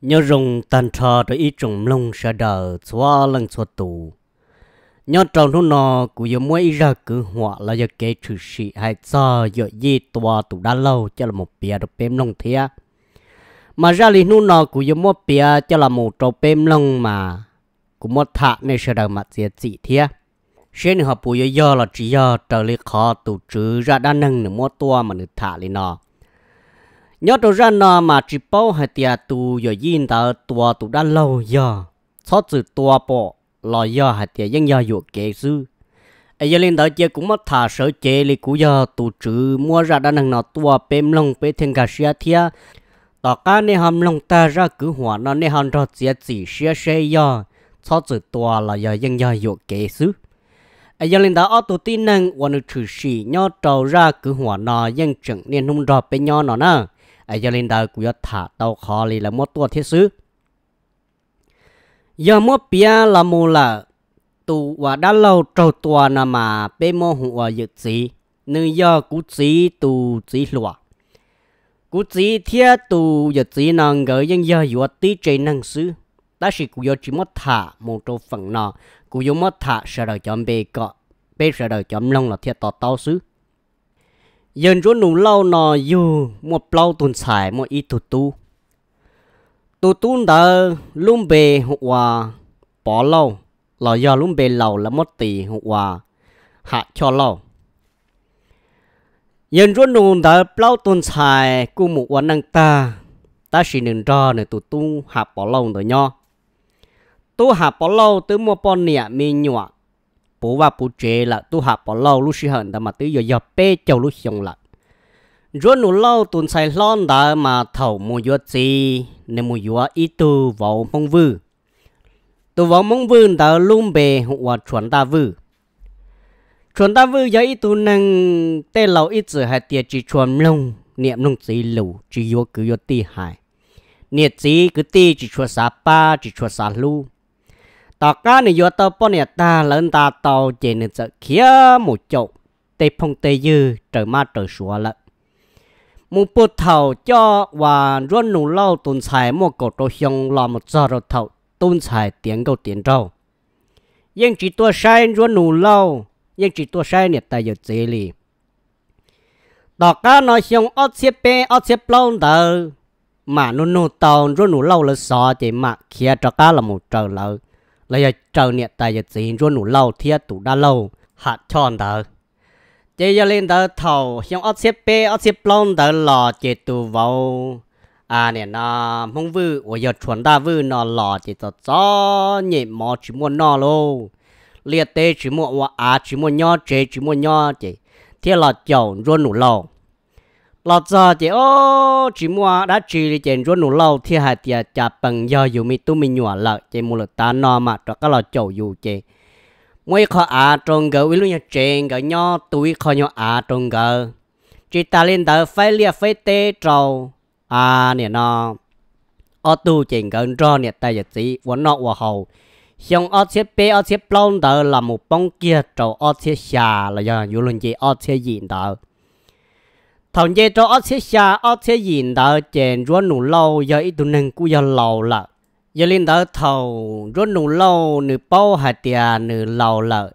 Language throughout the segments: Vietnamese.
nhớ rung tàn trò rồi ít trùng lông sẽ đờ xóa lần xóa tù nhớ tròn lúc nọ của yếu mỗi ra cứ họa là giờ kể trừ sĩ hay cho giờ di tòa tù đã lâu cho là một bia được bêm lông thế mà ra lý lúc nọ của yếu mỗi bia cho là một trâu bêm lông mà cũng một thạ nên sẽ đờ mặt dễ dị thía nên họ bùi yếu giờ là chỉ giờ trở lý khó tù trừ ra đa nâng nửa mỗi tua mà nửa thạ lý nọ nhớ đồ ra nó mà chỉ bao hai tia tu giờ yên ta tua tu đã lâu giờ số chữ tua bỏ lo giờ hai tia vẫn giờ dụ kế sư ai giờ lên tới chơi cũng mất thả sở chế li cú giờ tu chữ mua ra đã năng nó tua bêm lông bê thiên cả xia thia tỏ cá nè hầm lông ta ra cứ hòa nó nè hầm ra chia chỉ xia xe giờ số chữ tua là giờ vẫn giờ dụ kế sư ai giờ lên đó ở tu tin năng và được chữ sĩ nhau đầu ra cứ hòa nó vẫn chẳng nên nung đọt bên nhau nó nè ai giờ lên đời của thả tàu khó lì là mua tua thiết sứ giờ mua bia là mù là tụ và đã lâu trâu tua nà mà bê mô hụ và dự trí nên giờ cú trí tụ trí lụa cú trí thiết tụ dự trí nàng gỡ dân giờ dùa tí chế năng sứ ta sĩ cú giờ chỉ mất thả một trâu phần nọ cú giờ mất thả sợ đời chọn bê cọ bê sợ đời chọn lông là thiết tỏ tàu sứ dân chỗ nụ lâu nọ dù một lâu tuần xài một ít tụt tu tụt tu đã luôn bề hòa bỏ lâu là do luôn bề lâu là một tỷ hòa hạ cho lâu dân chỗ nụ đã lâu tuần xài cùng một quả năng ta ta chỉ nên cho nên tụt tu hạ bỏ lâu rồi nho tu hạ bỏ lâu tới một bọn nịa mi nhọ bố và bố chế là tu hạ bỏ lâu lúc xí hận mà tự giờ giờ bê chầu lúc xong là rồi nụ lâu tuần sai lon đã mà thầu mua yuột gì nên mua yuột ít tu vào mong vư tu vào mong vư đã luôn bề hoặc chuẩn ta vư chuẩn ta vư giờ ít tu năng tê lâu ít giờ hai tiệt chỉ chuẩn lông niệm lông gì lù chỉ yuột cứ yuột ti hại niệm gì cứ ti chỉ chuẩn sa pa chỉ chuẩn sa lu tao cá này vô tao bó nè ta lớn ta tao chỉ nên sợ khía một chỗ tê phong tê dư trời ma trời sủa lận mu bù thầu cho và run nụ lâu tuần xài một cổ đồ hương là một giờ rồi thầu tuần xài tiếng câu tiếng trâu nhưng chỉ tua sai run nụ lâu nhưng chỉ tua sai nè ta giờ dễ lì đó cá nói hương ớt xếp bê ớt xếp lâu tờ mà nụ nụ tàu run nụ lâu là sợ chỉ mà khía cho cá là một trời lợi lấy giờ trâu nhiệt tại giờ chỉ ruột nụ lâu thiết tủ đa lâu hạt tròn tờ chế giờ lên tờ thầu xong ớt xếp bê ớt xếp lông tờ lò chế tù vào à nè nó mong vư ủa giờ chuẩn đa vư nó lò chế tờ gió mò chỉ mua nó lô liệt tê chỉ mua à chỉ mua nho chế chỉ mua nho chế thiết lò chầu ruột nụ lâu lọt giờ chị ô chị mua đã chị đi chèn rốt nụ lâu thì hạt tiệt chả bằng giờ dù mi tu mi nhỏ lợ chị mua lợt ta no mà cho các lọ chầu dù chị mỗi khó à trong gỡ với lúc nhà chèn gỡ nhỏ tuổi khó nhỏ à trong gỡ chị ta lên tới phải lia phải tê trầu à nè nó ở tu chèn gỡ cho nè ta giờ chị vẫn nọ và hầu xong ở xếp bê ở xếp plong tới là một bông kia trầu ở xếp xà là giờ dù luôn chị ô xếp gì tới thằng dê cho ớt xế xa ớt xế dịn đỡ chèn rúa nụ lâu giờ ít tụ nâng cú giờ lâu lợ giờ lên đỡ thầu rúa nụ lâu nửa bao hạt tiền nửa lâu lợ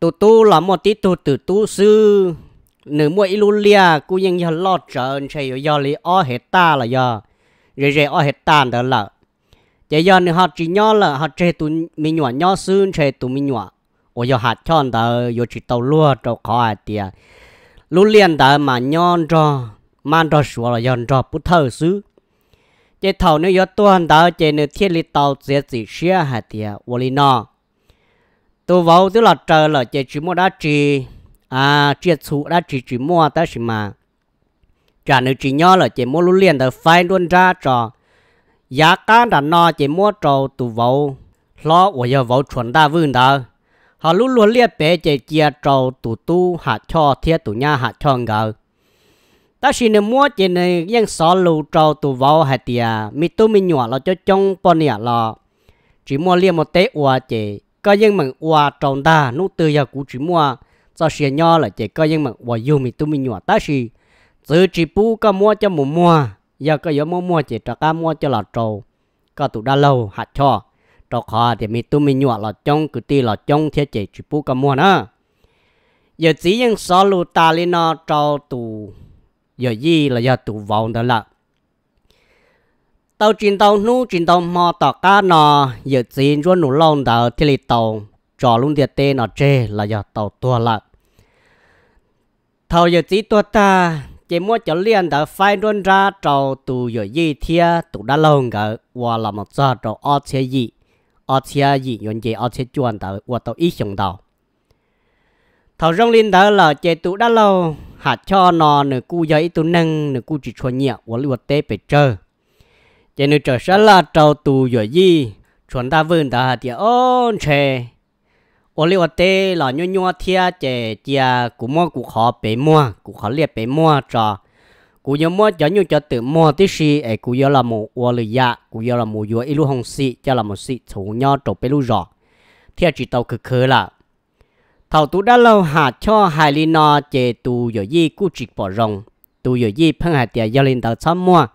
tụ tu là một tí tụ tự tu sư nửa mua ít lúa lia cú nhưng giờ lo trợn chạy giờ lý ớt hết ta là giờ rồi rồi ớt hết ta đỡ lợ giờ giờ nửa họ chỉ nhỏ là họ chạy tụ mình nhỏ nhỏ sư chạy tụ mình nhỏ ôi giờ hạt chọn đỡ giờ chỉ tàu lúa cho khó hạt tiền lúc liền đã mà nhon cho man cho sủa là nhon cho bút thơ xứ chế thầu nếu do tuần đã chế nếu thiết lý tàu sẽ chỉ xia hạt tiệt vô lý nọ tôi vào tức là trời là chế chỉ mua đã chỉ à chế chủ đã chỉ chỉ mua ta chỉ mà trả nếu chỉ nhỏ là chế mua lúc liền đã phải luôn ra trò giá cả đã nọ chế mua trò tụ vào lo của giờ vào chuẩn ta vương đó họ luôn luôn liệt bé chạy chia trâu tụ tu hạ cho thiệt tụ nhà hạ cho ngờ ta xin nên mua chỉ nên những xó lù trâu tụ vào hạ tiệt mi tu mi nhỏ là cho trong bọn nhà lo. chỉ mua liệt một tế ua chỉ có những mảng ua trồng ta nút từ giờ cũng chỉ mua cho xin nhau là chỉ có những mảng ua yêu mi tu mi nhỏ ta xin giữ chỉ bu có mua cho mù mua giờ có yếu mua mua chỉ cho cá mua cho là trâu có tụ đa lâu hạ cho đó khó thì mình tu mình nhọ là trong cứ ti là trong thế chế chỉ bù cả mua nữa giờ chỉ những số lù ta lên nó cho tù giờ gì là giờ tù vào đó là tàu chuyển tàu nu chuyển tàu mò tàu cá nó. giờ chỉ cho nụ lông đó thì là tàu cho luôn địa tên nó chê là giờ tàu tua là thầu giờ chỉ tua ta chỉ mua cho liền đã phải luôn ra cho tù giờ gì thia tù đã lâu cả và là một giờ cho ở thế gì ở ở gì chuẩn ít 而且以原件而且转到我都意想到。thầu rong linh đó là chế tụ đã lâu hạt cho nó nửa cu giấy tụ nâng nửa cu chỉ cho nhẹ của lưu tế bị trơ chế nửa trở sẽ là trâu tụ rồi gì chuẩn ta vươn ta hạt thì ôn chè của lưu tế là nhua nhua thia chế chia cú mua cú khó bể mua cú khó liệt bể mua cho cú nhớ mua cho nhiều cho tự mua tí xì ấy cú nhớ là một ô lì ya cú nhớ là một yêu ilu hồng xì cho là một xì chủ nhau trộn bê lu rõ theo chỉ tàu cực khứ là thầu tú đã lâu hạ cho hai li no chè tu giờ gì cú chỉ bỏ rồng tu giờ gì phân hạt tiền giao lên tàu sắm mua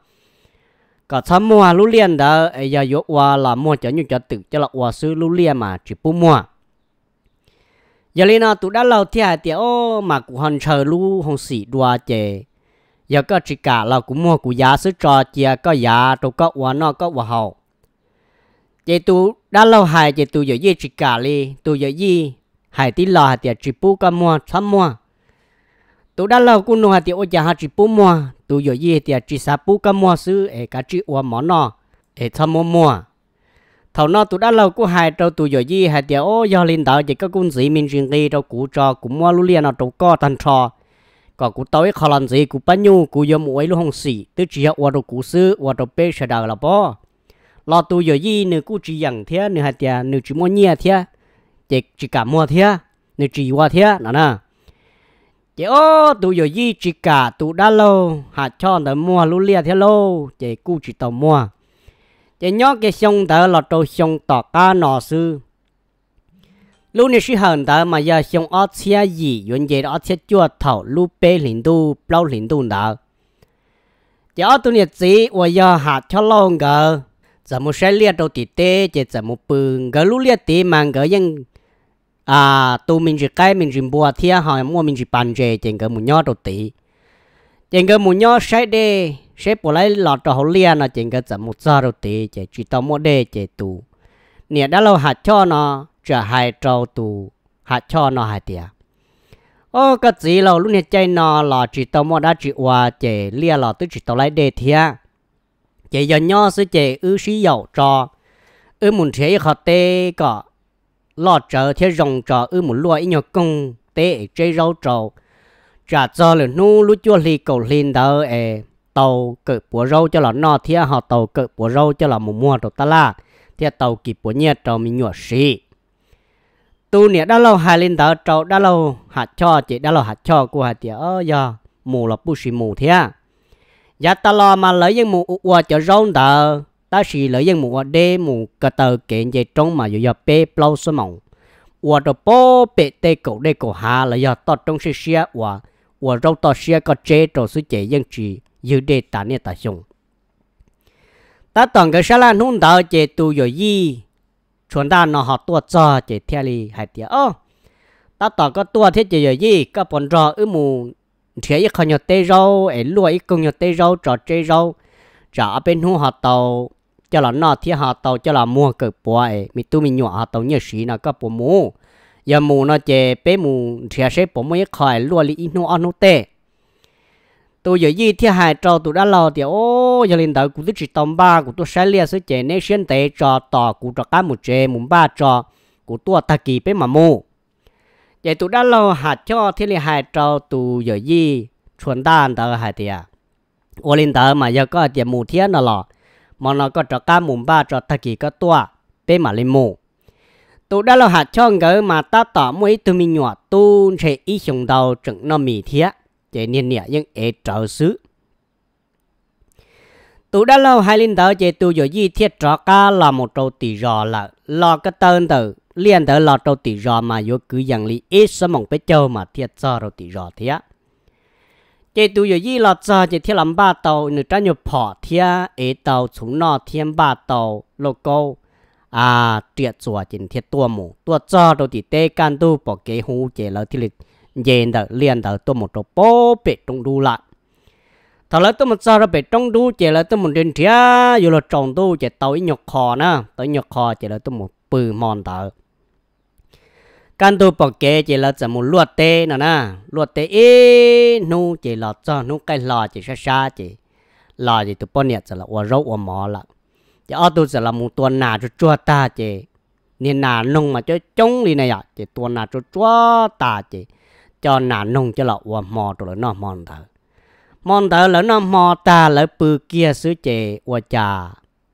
cả sắm mua lú liền đó ấy e giờ yếu qua là mua cho nhiều cho tự cho là qua ซื้อ lú liền mà chỉ bu mua giờ lên nó tụ đã lâu thì hạt tiền ô mà cú hòn chờ lú hồng xì đua chè giờ có chỉ cả là cũng mua của giá sức trò chia có giá đâu có quả nó có quả hậu chị tu đã lâu hài chị tu giờ gì chỉ cả đi tu giờ gì hài tí lò hài tiệt chỉ pu có mua sắm mua tu đã lâu cũng nuôi hài tiệt ôi chả hài chỉ pu mua tu giờ gì tiệt chỉ sắm pu có mua xứ ấy cả chỉ quả món nọ ấy sắm mua mua thầu nó tu đã lâu cũng hài trâu tu giờ gì hài tiệt ô do linh đạo chỉ có cũng sĩ minh riêng đi trâu cũ trò cũng mua lú liền nó đâu co thành trò có cú tối khó làm gì cú bán nhu cú yếm muối luôn hồng xì tứ chỉ học qua đồ cú sư qua đồ bê sẽ đào là bỏ lo tu giờ gì nửa cú chỉ rằng thế nửa hạt tiền nửa chỉ mua nhia thế chỉ chỉ cả mua thế nửa chỉ qua thế nè nè chỉ ô tu giờ gì chỉ cả tu đã lâu hạt cho tới mua lú lia thế lâu chỉ cú chỉ tàu mua chỉ nhớ cái sông tới là trâu sông tọt cá nọ sư lúc này sinh hận đó mà giờ xong ở xe gì vẫn vậy ở xe chua thầu lúc bé lính tu bao lính tu đó giờ ở tu này gì và giờ hạt cho long gờ giờ một xe liệt đầu tì tê chỉ giờ một bừng gờ lúc liệt tê mà gờ ยัง à tu mình chỉ cái mình chỉ bùa thia hỏi mua mình chỉ bàn chè chỉ gờ một nhó đầu tì chỉ gờ một nhó xe đê xe bỏ lại lọt đầu liệt là chỉ gờ giờ một giờ đầu tì chỉ chỉ tao mua đê chỉ tu nè đã lâu hạt cho nó chả hai trâu tù hạ cho nó hai tia ô cái gì lâu lúc này chơi nó là chỉ tao mua đã chỉ qua chơi, lia là tôi chỉ tao lấy đề thia Chơi giờ nhau sự chơi ư sĩ giàu cho ư muốn chơi họ tê cả lo chờ thế rồng trò ư muốn lo ít nhiều công tê chơi rau trâu. trả cho là nu lúc chua li cầu lên đó ê tàu cự búa râu cho là nó thia họ tàu cự búa râu cho là mùa mua đồ ta la thia tàu kịp búa nhẹ cho mình nhọ xì tu nè đã lâu hai linh tờ trâu đã lâu hạt cho chị đã lâu hạt cho của hạt chị ơ giờ mù là bu xì mù thế giá à. dạ, ta lo mà lấy những mù qua cho rong tờ ta xì lấy những mù qua đê mù cả tờ kiện dây trong mà dù giờ bê plau số mỏng qua đồ bố bê tê cổ đê cổ hà là giờ to trong xe xe qua qua rau to xe có chế trâu số chế dân trì dư đê ta nè ta dùng ta toàn cái xa lan hôn tờ chế tu rồi gì chuẩn đa nó họ tua cho chỉ theo lì hay tiệt ô ta tỏ có tua thiết chỉ gì có bọn rò ư mù thế ít không nhiều tê rau ấy lúa ít công nhiều tê rau trò tê rau trả bên hú họ tàu cho là nó thiết họ tàu cho là mua cực bùa ấy mi tu mi nhọ họ tàu nhiều xí nó có bùa mù giờ mù nó chè bé mù thế sẽ bùa mấy khỏi lúa lì ít nô ăn nô tê tôi giờ gì thì hai trò tôi đã lo thì ô giờ lên đầu cũng tôi chỉ tầm ba của tôi sẽ lia sẽ chạy nên xuyên tế trò tỏ của trò cá một chế một ba trò của tôi ta kỳ bé mà mù vậy tôi đã lo hạt cho thì là hai trò tụi giờ gì chuẩn đàn tờ hai thì à ô lên tờ mà giờ có tiền mù thiên nào lọ mà nó có trò cá một ba trò ta kỳ có tôi bé mà lên mù tôi đã lo hạt cho người mà ta tỏ mỗi tụi mình nhỏ tu sẽ ý dùng đầu chừng nó mì thiệt chế niên nhẹ nhưng ế trợ sứ. tụ đã lâu hai linh tớ chế tu rồi di thiết trọ ca là một trâu tỷ rò là lo cái tên tử liên tớ là trâu tỷ rò mà vô cứ dặn lý ít sớm mong bé châu mà thiết cho trâu tỷ rò thế chế tu rồi di là cho chế thiết làm ba tàu nửa trái nhiều phỏ thế ế tàu chúng nọ thiên ba tàu lô câu à triệt chùa chính thiết tua mù tua cho trâu tỷ tê can tu bỏ kế hú chế lỡ thiết lịch dền đỡ liền đỡ tôi một chỗ bố bị trung đu lại thằng lớn tôi một sao ra bị trung đu chỉ là tôi một đền thía dù là trồng đu chỉ tàu ít nhọc khó nè tàu nhọc khó chỉ là tôi một bự mòn tờ, căn tu bỏ kế chỉ là chỉ một luộc tê nè nè luộc tê ý nu chỉ là cho nu cái lò chỉ xa xa chỉ lò chỉ tụi bọn nhẹ chỉ là ua rau ua mỏ là chỉ ở tu chỉ là một tuần nà cho chua ta chỉ nên nà nông mà cho chống đi này ạ, à, chỉ tuần nà cho chua ta chỉ cho nà nung cho lọ ua mò tụ lỡ nó mòn thở mòn thở lỡ nó mò ta lỡ bư kia sứ chè ua trà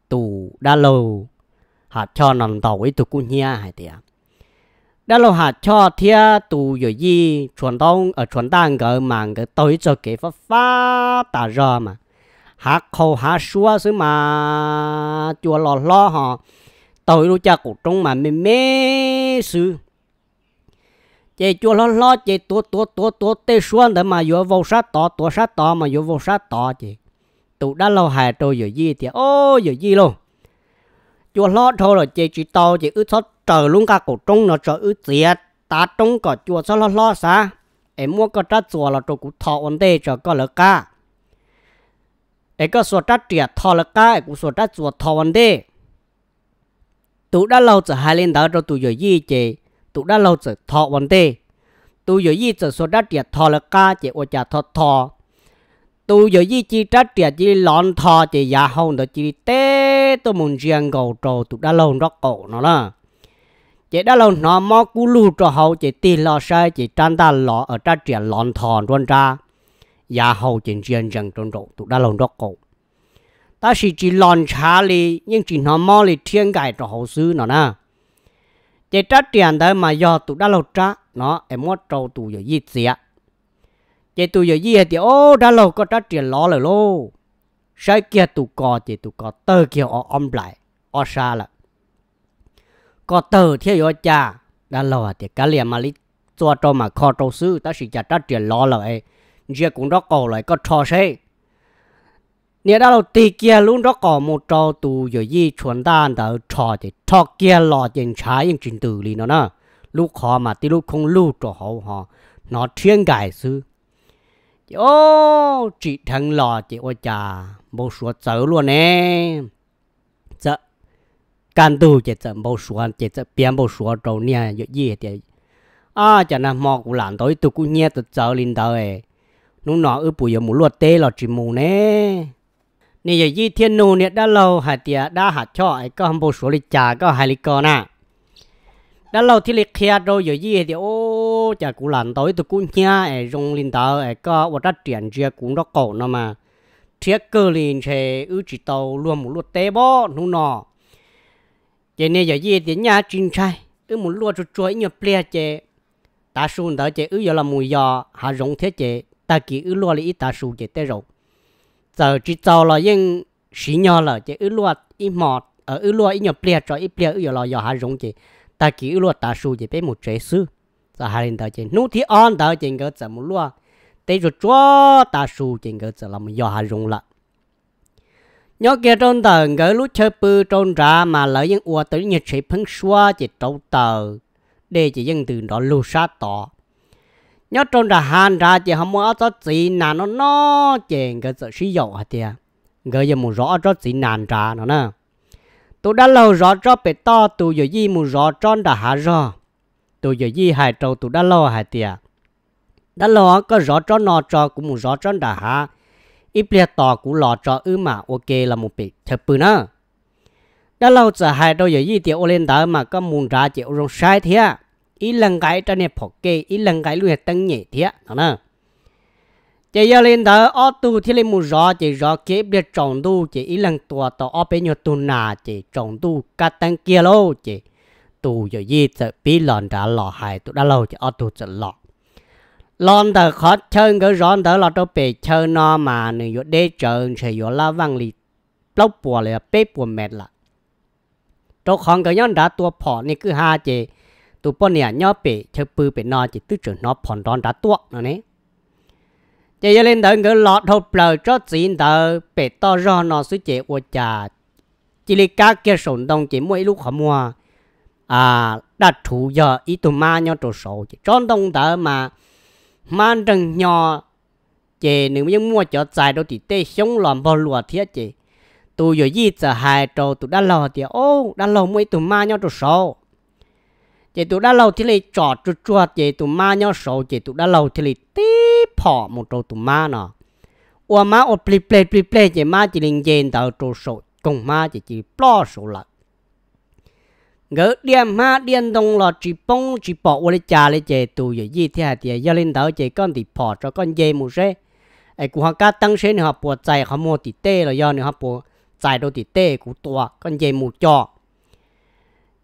tù đa lâu hạt cho nằm tàu với tụ cũng nhia hay tiệt đã lâu hạt cho thia tù rồi gì chuẩn đông ở ờ, chuẩn đang gỡ màng cái tối cho cái pháp phá tà ra mà hạt khâu hạt xua xứ mà chùa lò lo họ tối lúc cha cũng trong mà mê mê xứ chị chua lo lo chị tua tua tua tua tê xuân để mà vừa vô sát tỏ tua sát tỏ mà vừa vô sát tỏ chị tụ đã lâu hài trôi giờ gì thì ô giờ gì luôn chua lo thôi rồi chị chỉ to chị ướt sót trời luôn cả cổ trông nó trời ướt tiệt ta trông cả chua sót lo lo xa em mua cái trát chua là trâu cũng thọ ổn đây cho có lực cả em có số trát tiệt thọ lực cả em cũng số trát chua thọ ổn đây tụ đã lâu giờ hai lên đó rồi tụ giờ gì chị tụ đã lâu rồi thọ vấn đề tu giờ gì giờ số đã tiệt thọ là ca chỉ ô chả thọ thọ tu giờ gì chỉ đã tiệt chỉ lon thọ chỉ già hông đó chỉ té tu muốn riêng cầu trầu tụ đã lâu rất cổ nó là chỉ đã lâu nó mò cú lù cho hậu chỉ tin lo sai chỉ tranh ta lọ ở đã triệt lon thọ luôn ra già hậu chỉ riêng riêng trong trầu tụ đã lâu rất cổ ta chỉ chỉ lon chả li nhưng chỉ nó mò li thiên cải cho hậu sư nó na chế trách tiền thôi mà do tụ đã lột ra nó em muốn trâu tụ giờ gì gì á chế tụ giờ gì thì ô đã lột có trách tiền ló rồi lô sai kia tụ có chế tụ có tơ kia ở ông lại ở xa là có tơ theo dõi cha đã lột thì cá liền mà lý cho cho mà kho trâu sư ta chỉ trả trách tiền ló rồi giờ cũng đó cầu lại có trò xe nếu tì trâu thì trái 你到地界路到搞么招都有一传单的查的，查界老检查用进度里了呢。路考嘛，地路空路着好哈，那天改是。哟，只疼老的我家，冇说走了呢。这干都这这冇说，这这边冇说着呢，有一点。à chả nà mò cũng làm tới tôi cũng nhét tôi chờ lên tới nó nói ở bụi giờ muốn luộc tê là chỉ mù nè นี่อย่ายี่เทียนนูเนี่ยด้าเราหาเตียด้าหาช่อไอ้ก็ฮัมโบสวลิจาก็หายลิกอน่ะด้าเราที่เล็กเคียเราอย่ายี่เดียวโอ้จากกูหลานตัวตัวกูเนี่ยไอ้รงลินตาไอ้ก็วัดเตียนเจียกูรักก่อนนะมาเทียเกลินเชอือจิตเอารวมหมุลวดเตบอนูนอเจเนี่ยอย่ายี่เดียเนี่ยจริงใช่อือหมุลวดจุดจ่วยเนี่ยเปลี่ยเจตาสูนเตอเจอืออย่าละมุยยอหารงเทียเจตากีอือลวดลีตาสูเจเตเรา giờ chỉ tàu là nhưng sĩ nhỏ là chỉ ứ luộc ít mọt ở ứ luộc ít nhỏ ple cho ít ple ứ là giờ hà rong chỉ ta chỉ ứ luộc ta su chỉ bé một chế sư giờ hà linh tàu chỉ nút thì an tàu chỉ cái giờ một luộc tới rồi cho ta su chỉ cái giờ làm giờ hà rong lại nhớ kia trong tờ ngỡ lúc chơi bư trong ra mà lỡ những ua tới nhiệt sĩ phân xóa chỉ trong tờ để chỉ dân từ đó lưu sát tỏ nhớ trong ra hàn ra chỉ không muốn cho chỉ nà nó nó chèn cái sự sử dụng hả tia người giờ muốn rõ cho chỉ nàn ra nó nè tôi đã lâu rõ cho bề to tôi giờ gì muốn rõ cho đã hạ rõ tôi giờ gì hai trâu tôi đã lâu hả tia đã lâu có rõ cho nó cho cũng muốn rõ cho đã hạ ít bia to cũng lo cho ư mà ok là một bị thật bự nữa đã lâu giờ hai trâu giờ gì tiểu lên đó mà có muốn ra chịu rong sai thế ý lần cái trên này phổ kê ý lần cái luôn tăng nhẹ thế đó nè chỉ giờ lên thở ở tu thì lên một rõ chỉ rõ kế biết trồng tu chỉ ý lần tua tao ở bên nhiều tu nà chỉ trồng tu cả tăng kia lô chỉ tu giờ gì sẽ bị lòn trả lò hại tu đã lâu chỉ ở tu sẽ lò lon thở khó chơi cứ rõ thở là tao bị chơi nó mà nửa giờ để chờ chỉ giờ la văng lì lâu bùa là bếp bùa mệt là tao không cái nhóm đã tua phò này cứ ha chỉ tụ nè nhó bể chơi bư bể nó chỉ tư trưởng nó phòn đòn đá tuọ nó nè chỉ lên đời người lọt hộp bờ cho chỉ đời bể to ro nó suy chế ô trà chỉ lấy cá kia sồn đông chỉ mỗi lúc họ mua à thủ giờ ý tụ ma nhau tụ sổ tròn đông đời mà mà rừng nhỏ chỉ nếu như mua cho dài đâu thì tê sống làm bao lùa thiết chỉ tụ giờ gì giờ hai trâu tụ đã lo thì ô đã lo mỗi tụ ma nhau tụ sổ chị tụ đã lâu thì lại trò chuột chuột chị tụ ma nhau sầu chị tụ đã lâu thì lấy tí phỏ một trâu tụ ma nọ ủa má ủa plei plei plei plei chị ma chỉ linh dền tàu trâu sầu cùng ma chị chỉ plo sầu lại ngỡ điềm ma điên đông lọ chỉ bông chỉ bỏ ủa lấy cha lấy chị tụ giờ gì thế hả thì giờ lên tàu chị con thì phỏ cho con dê một xe ai cũng học cách tăng xe nữa họ bỏ chạy họ mua thì tê là do nữa học bỏ chạy đâu thì tê cũng to con dê một cho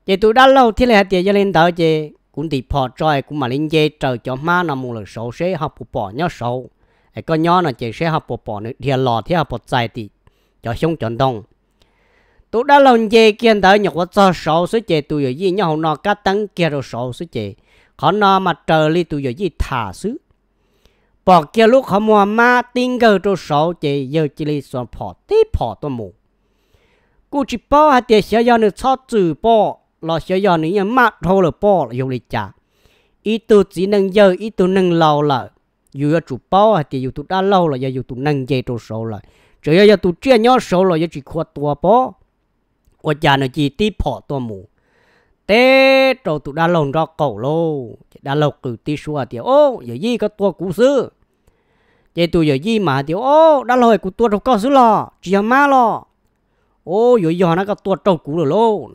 chị tụi đã lâu thì là tiền cho lên tới chị cũng thì bỏ trời cũng mà lên dây trời cho má nó một lần sầu sẽ học bộ bỏ nhau sầu ai có nhau là chị sẽ học bộ bỏ nữa thì lò thì học bộ dài thì cho xuống chọn đông tụi đã lâu dây kiên tới nhọc quá cho sầu số chị tụi giờ gì nhau nó cá tăng kia rồi sầu số chị họ nó mà trời li tụi giờ gì thả xứ bỏ kia lúc họ mua ma tin gờ cho sầu chị giờ chỉ li xoan bỏ tí bỏ tôi mù cú chỉ bỏ hai tiền sẽ cho nó cho chữ bỏ lo xia yo ni yang ma tho le po dùng li trả. ít tu chỉ nâng giờ ít tu nâng lâu là dù ở chủ bao à thì dù tu đã lâu là dù tu nâng dây tu sâu là chỉ giờ tu chia nhỏ sâu là chỉ khoa tua bao ở nhà nó chỉ tí phỏ tua mù té trâu tu đã lâu ra cầu lô đã lâu cứ tí xua thì ô giờ gì có tua cũ xứ vậy tu giờ gì mà thì ô đã lâu cũ tua đâu có xứ lo chỉ má lo ô giờ giờ nó có tua trâu cũ rồi lô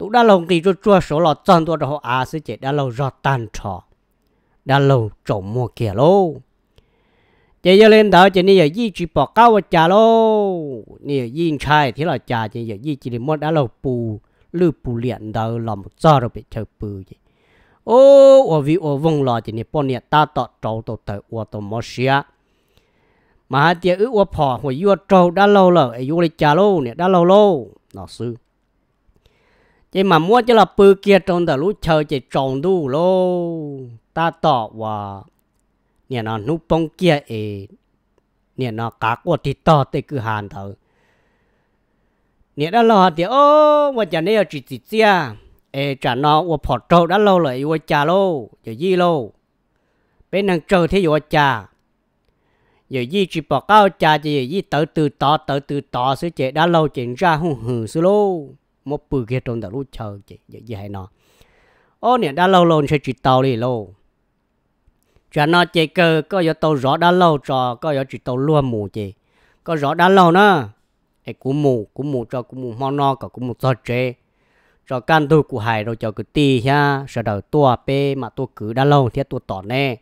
tú đã lâu kỳ cho chua số lọ chân tôi đó à sẽ chỉ đã lâu rót tàn trò đã lâu trộm mua kia lô chỉ giờ lên đó chỉ nè gì chỉ bỏ cao trà lô nè gì chai thì là trà chỉ giờ gì chỉ mua đã lâu bù lư bù liền đó làm cho rồi bị chơi bù gì ô ở vì ở vùng lò chỉ nè bọn nè ta tọt trâu tọt tới ở tọt mò xia mà hai tia ước ở phò hồi vừa trâu đã lâu rồi ai yêu lấy trà lô nè đã lâu lâu nó sư chỉ mà mua cho là bự kia trong tờ lũ chờ chỉ tròn đủ lô ta tỏ và nhà nó nút bông kia ấy nhà nó cá của thì to tới cứ hàn thở nhà đó lo thì ô mà chả này chỉ chỉ chia ê chả nó và phọt trâu đã lâu rồi và chả lô giờ gì lô bên nàng trâu thì và chả giờ gì chỉ bỏ cao chả chỉ gì tới từ to tới từ to sứ chế đã lâu chuyện ra hùng hừ sứ lô một bữa kia trong đó lúc chờ chị gì hay nó ô nè đã lâu lâu sẽ chỉ tàu đi lâu cho nó chơi cơ có giờ tàu rõ đã lâu cho có giờ chỉ tàu luôn mù chị có rõ đã lâu nữa cái cũng mù cũng mù cho cũng mù mau no cả cũng mù cho chơi cho can tôi của hải rồi cho cứ ti ha sợ đầu tua pe mà tôi cứ đã lâu thì tôi tỏ nè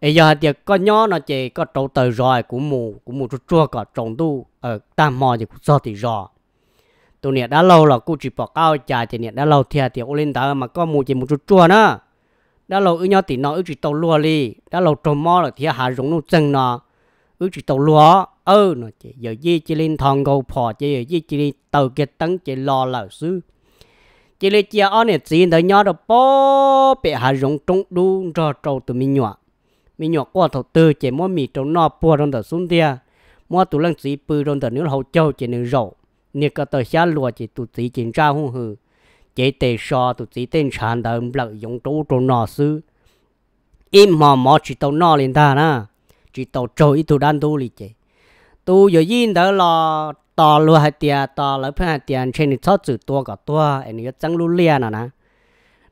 bây giờ thì con nhỏ nó chơi có trâu tờ rồi cũng mù cũng mù chua cả trồng tu ở ờ, tam mò thì cũng do thì rồi tụi nè đã lâu là cô chỉ bỏ cao chả thì nè đã lâu thiệt thì ô lên đó mà có mua chỉ một chút chua nữa đã lâu ư nhau thì nó ư chỉ tàu lúa đi đã lâu trồng mò là thì hà rụng nó chân nó ư chỉ tàu lúa ơ nó chỉ giờ gì chỉ lên thằng gầu phò chỉ giờ gì chỉ tàu kia tấn chỉ lo là xứ chỉ lên chia ở nè chỉ tới nhau được bỏ bị hà rụng trống đu rò trâu từ mi nhọ mi nhọ qua thầu tư chỉ mua mì trống nọ bùa trong tờ xuống tia mua tụi lăng sĩ bự trong tờ nước hậu châu chỉ nước rậu nếu có tờ xa lùa chỉ tụt chỉ chính ra hung hư chế tề so tụt chỉ tên sản đời lợi dùng trú trú nọ sư im mò mò chỉ tàu nọ lên ta na chỉ tàu trội tụt đan tu lì chế tu giờ yên đó là tò lùa hai tiền tò lỡ phải hai tiền trên thì thoát chữ tua cả tua anh ấy chẳng lú lia nào nè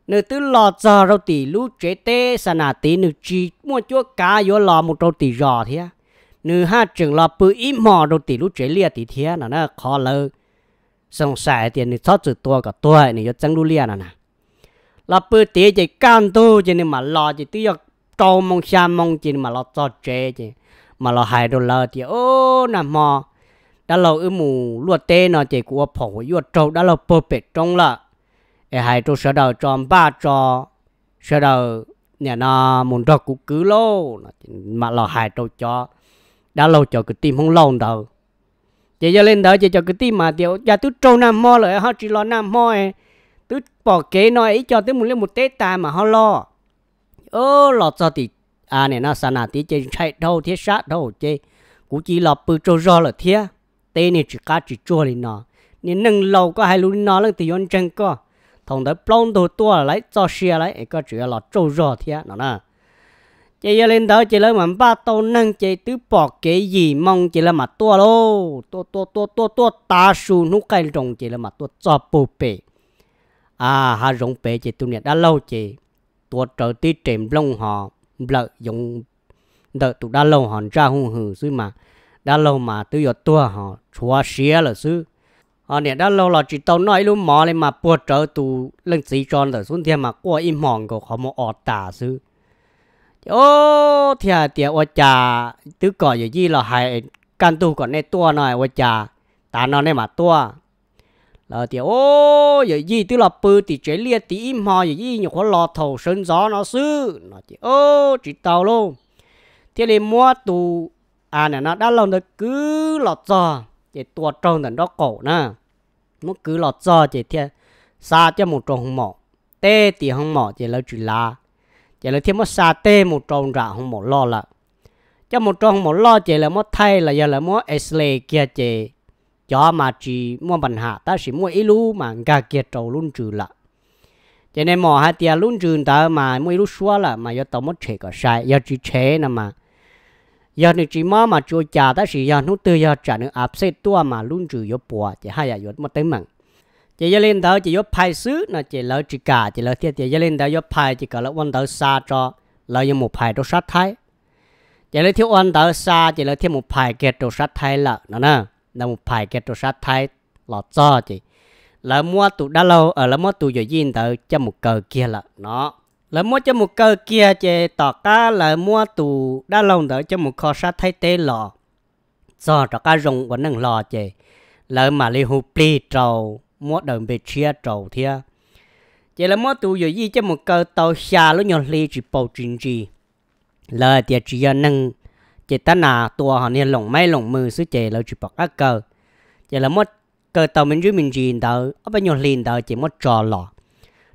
nếu tứ lò giờ rau tỷ lú chế tê sa nà tí nữ chỉ mua chúa cá vô lò một rau tỷ giò thế nữ ha trường lọ bự ít mò đâu tỷ lúc chế lia tỷ thế nó nó khó lơ sông sài tiền nữ thoát từ tua cả tua nữ cho chân lu lia nà nè lọ bự tía chỉ can tu chỉ nên mà lo chỉ tí cho trâu mong xa mong chỉ mà lo cho chế chỉ mà lo hại đồ lơ thì ô nà mò đã lâu ư mù lúa tê nó chỉ của phổ yêu trâu đã lâu bơ bệt trong là ai hai trâu sợ đầu tròn ba trò sợ đầu nhà nó muốn trâu cũng cứ lô mà lo hại trâu cho đã lâu cho cái tim không lâu đâu chỉ cho lên đó chỉ cho cái tim mà tiểu giờ tôi trâu nam mo lại, họ chỉ lo nam mo ấy tôi bỏ kế nói ấy cho tôi muốn lên một tết ta mà họ lo ô lo cho thì à này nó sao nào tí chơi chạy đâu thế sát đâu chơi cũng chỉ lo bự trâu ro là thế tê này chỉ cá chỉ chua lên nó nên nâng lâu có hai lúc nó lên thì yon chân co thằng đó plong đồ to lại cho xe lại có chỉ là trâu ro thế nó nè chị giờ lên đó chị lấy mà ba tàu nâng chị tứ bỏ cái gì mong chị là mặt tua lô tua tua tua tua tua ta su nú cây rồng chị là mặt tua cho bù bể à ha rồng bể chị tu niệm đã lâu chị tua trở tí trèm lông họ lợi dụng đợi tụ đã lâu hòn ra hung hử xứ mà đã lâu mà tứ giờ tua họ xóa xía là xứ họ nè đã lâu là chị tàu nói luôn mò lên mà bùa trở tụ lên xí tròn rồi xuống thêm mà qua im mòn của họ một ọt tả xứ ô thìa à, thìa à, ô chà tứ cỏ gì gì là hay căn tu còn này tua này ô chà ta nó này mà tua là thì ô giờ gì tứ là bự thì chế liệt thì im hò giờ gì nhiều khó lò thầu sơn gió nó sư nó chỉ ô chỉ tàu luôn thế nên mua tu à nè nó đã lâu nó cứ lọt giò chỉ tua trâu tận đó cổ nè nó cứ lọt giò thì thiệt xa cho một trâu không mỏ tê thì không mỏ thì lâu chỉ là chỉ là thêm một sa tê một tròn rạ không một lo là cho một tròn một lo chỉ là một thay là giờ là một esle kia chỉ cho mà chỉ mua bản hạ ta chỉ mua ít lú mà gà kia trầu luôn trừ là cho nên mò hai tia luôn trừ ta mà mua ít lú xóa là mà giờ tao mất chế có sai giờ chỉ chế nè mà giờ này chỉ mà mà chua trả ta chỉ giờ nút tư giờ trả nữa áp xe tua mà luôn trừ à, giờ bùa chỉ hai giờ yếu mất tới mặn giờ giờ lên đó chỉ có phải xứ là chỉ lỡ chỉ cả chỉ lỡ thiệt giờ giờ lên đó có phải chỉ có lỡ quan đó xa cho lỡ có một phải đồ sát thái giờ lấy thiếu quan đó xa chỉ lỡ thiếu một phải kia đồ sát thái lỡ nó nè là một phải kia đồ sát thái lọ cho chỉ lỡ mua tụ đã lâu ở ờ, lỡ mua tụ giờ yên đó cho một cờ kia lỡ nó lỡ mua cho một cờ kia chỉ tỏ cá lỡ mua tụ đã lâu đó cho một kho sát thái tế lọ cho tỏ cá rồng của năng lọ chỉ lỡ mà lấy hụp pli trầu mua đồng bị chia trầu thia chỉ là mua tụ rồi gì cho một cơ tàu xa lúc nhỏ lì chỉ bầu trình gì lời thì chỉ là nâng chỉ ta nà tua họ nên lồng máy lồng mưa sứ chỉ là chỉ bọc các cơ chỉ là mua cơ tàu mình dưới mình gì đó ở bên nhỏ liền đó chỉ mua trò lọ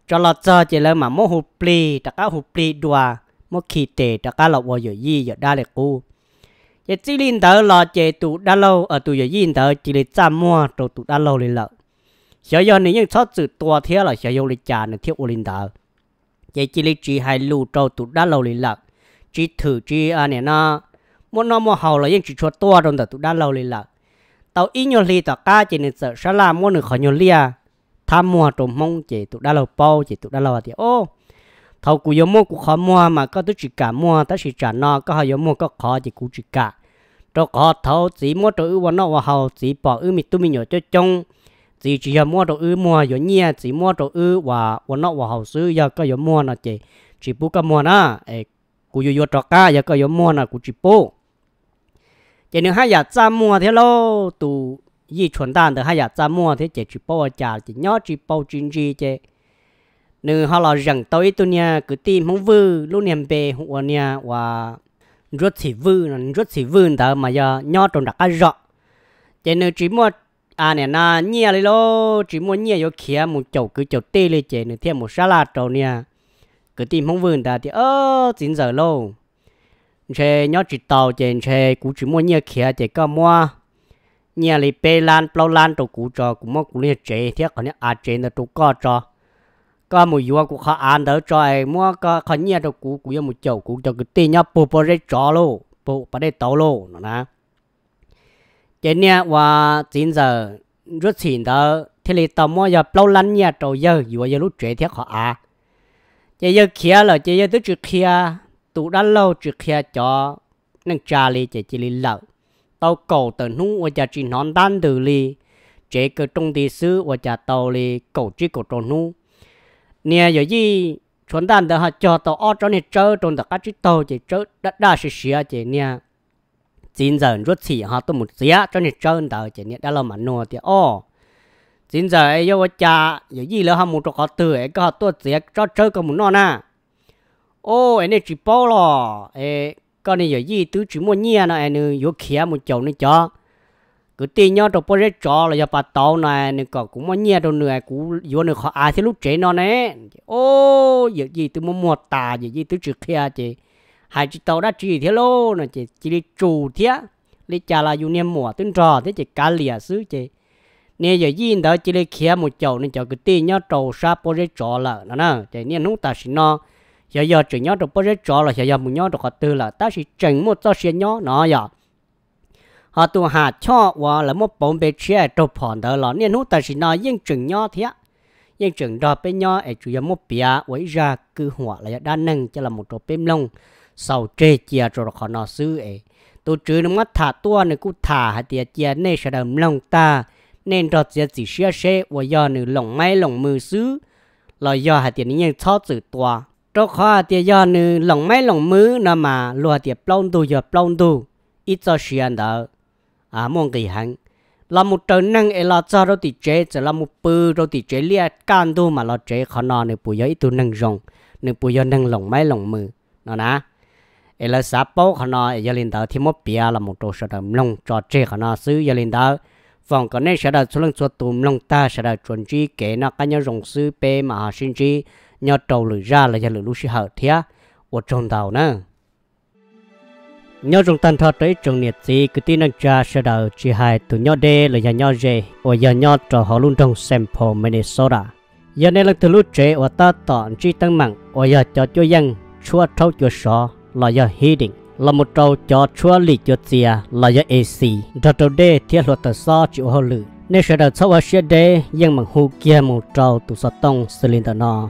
trò lọ cho chỉ là mà mua hụp pli đặc cá hụp pli đua mua khí tệ đặc cá lọ vào rồi gì rồi đa lệ cu chỉ chỉ linh đó là chỉ tụ đa lâu ở tụ rồi gì đó chỉ là chăm mua rồi tụ đa lâu liền lợi 小友你ยังชอบจุดตัวเที่ยวหรอ小友ลิจาเนี่ยเที่ยวอุลินดาเจจิลิจีให้ลูโจตุด้านเราลิลักจีถือจีอันเนี่ยนะมันนอมเฮาเรายังจีชดตัวตรงแต่ตุด้านเราลิลักเต่าอินโยลีต่อก้าจีเนี่ยเจอชะลามันหนึ่งขอยเลียทำมัวตรงมงเจตุด้านเราเป้าเจตุด้านเราเดียวโอ้เท่ากูยมัวกูขอมัวมาก็ตุจิกามัวแต่สิจานอก็หายมัวก็ขอจีกูจิกาตัวขอเท่าสีมัวตัวอือวันนอว่าเฮาสีปออือมีตุมีหยดเจ้าจง chỉ chỉ mua đồ ư mua rồi nhia chỉ mua đồ ư và và nó và hậu sư giờ có rồi mua là chỉ chỉ bu cái mua na ấy cú yo yo trọ cá giờ có rồi mua là cú chỉ bu chỉ nếu hai giờ ra mua thế lo tụ y chuẩn đàn thì hai giờ ra mua thế chỉ chỉ bu nhà chỉ nhớ chỉ bu chuyên gì chứ nếu họ là rằng tới tu nha cứ tìm không vư lúc niệm bề hoặc nha và rất chỉ vư là rất chỉ vư thở mà giờ nhớ trong đặc cái rõ chỉ nếu chỉ mua à nè na nhia đi lô, chỉ muốn nhia vô kia một chậu cứ chậu tê lên chè nữa thêm một sa la trầu nè cứ tìm không vườn ta thì ơ chín giờ lô, chè nhớ chỉ tàu chè chè cũng chỉ muốn nhia kia chè có mua nhia đi pe lan plau lan trầu cũ trò cũng mua cũng liền chè thế còn nè à chè nữa trầu co trò có một vua cũng khó ăn đỡ cho ai mua có khó nhia trầu cũ cũng một chậu cũng cho cứ tê nhau bù bù ra trò lô bù bà đây tàu lô nó nè chế nè và chính giờ rút xin đó thì lì tao mua giờ lâu lăn nhà trâu giờ vừa giờ lúc chuyển thiết họ à chế giờ kia là chế giờ tới trước kia tụ đã lâu trước kia cho nên cha lì chế chỉ lì lợ tao cầu từ nung và cha chỉ nón đan từ lì chế cơ trung tí sư và cha tao lì cầu chỉ cầu trong nung nè giờ gì chuẩn đan đó họ cho tao ở trong này chơi trong đó các chỉ tao chỉ chơi đã đã xí xí à nè xin giờ rút chỉ họ tôi một xía cho nên trơn tờ chỉ nhận đã làm mà nô thì ô xin giờ ấy yêu cha giờ gì nữa họ một chỗ họ từ ấy có họ tôi xía cho chơi có một nọ na ô anh ấy này chỉ bao lò ấy con này giờ gì tứ chỉ mua nhia nó ấy nữa yếu khía một chồng nữa cho cứ tin nhau trong bơi trò là giờ bà tàu này ấy còn cũng mua nhia đâu nữa cũng vô nữa họ ai thì lúc chế nó này, ô giờ gì tôi mua mua tà giờ gì tứ chỉ khía chị hai chị tàu đã chỉ thế lô nè chị chỉ đi chủ thế lấy chả là dùng niệm mùa tên trò thế chị cá lìa xứ chị nè giờ yên đó chỉ đi khía một chậu nên cho cái tê nhau trầu sa bò rễ trò là nó nè chị nè nung ta xin nó giờ giờ chỉ nhau trầu bò rễ trò là giờ giờ một nhau trầu họ tư là ta chỉ chỉnh một cho xe nhau nó giờ họ tu hạ cho và là một bóng bề chia trầu phòn đó là nè nung ta xin nó yên chỉnh nhau thế yên chỉnh đó bên nhau ấy chủ yếu một bia với ra cứ hỏa là đa năng cho là một trầu bêm lông เาเจเจียจรขอนอซื้อเอตัวจือนมัดถาตัวในกูถาหาเตียเจียเนชดมลงตา เน้นรอเจียสีเช่อเชว่ายอนึ่หลงไม่หลงมือซื้อลอยยอหาเตียนี้ยังชอบสื่อตัวตัวข้อเตียยอนึ่หลงไม่หลงมือนำมาลัวเตียปล้องดูยอปล้องดูอีจอเชียนเดออามองกี่หังเรามุตนั่งเอลาจารติเจจะเรามุปืนโรติเจเลียการดูมาเราเจขอนอนในปุยยออีตัวนั่งรงในปุยยอนั่งหลงไม่หลงมือนาะนะ ấy là xã bảo khả nó ấy linh đó thì một bia là một đồ sợ đầm lông cho chế khả nó xứ ấy linh đó phòng cái này sợ đầm số lượng số tùm lông ta sợ đầm chuẩn chi kể nó cái nhau rồng sư bê mà họ sinh chi nhau trâu lưỡi ra là giờ lưỡi lúc hợp thía ở trong đầu nữa nhau trong tan thọ tới trong nhiệt gì cứ tin năng cha sợ đầm chỉ hai từ nhau đê là giờ nhau dê và giờ nhau trò họ luôn trong sample Minnesota giờ này là từ lúc trẻ và ta tọn chi tăng mạnh và giờ cho cho dân chua thâu chua sò là do heating là một trâu cho chúa lì cho tia là do AC cho trâu đê thiết luật tờ so chịu hậu lự nếu sẽ đầu sau ở xe đê nhưng mà hù kia một trâu tụ sọt tông xử lý tờ nọ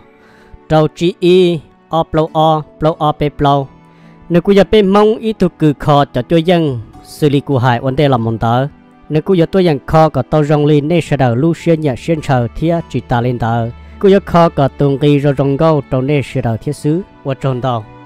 trâu chỉ y o plow o plow o pe plow nếu cứ giờ bên mong ý tụ cử kho cho cho dân xử lý cụ hại vấn đề là món tờ nếu cứ giờ tôi dân kho có tàu rong lì nên sẽ đầu lưu xe nhà xuyên chờ thiết chỉ ta lên tờ cứ giờ kho có tung kỳ rồi rong gâu trâu nên sẽ đầu thiết xứ và trôn tàu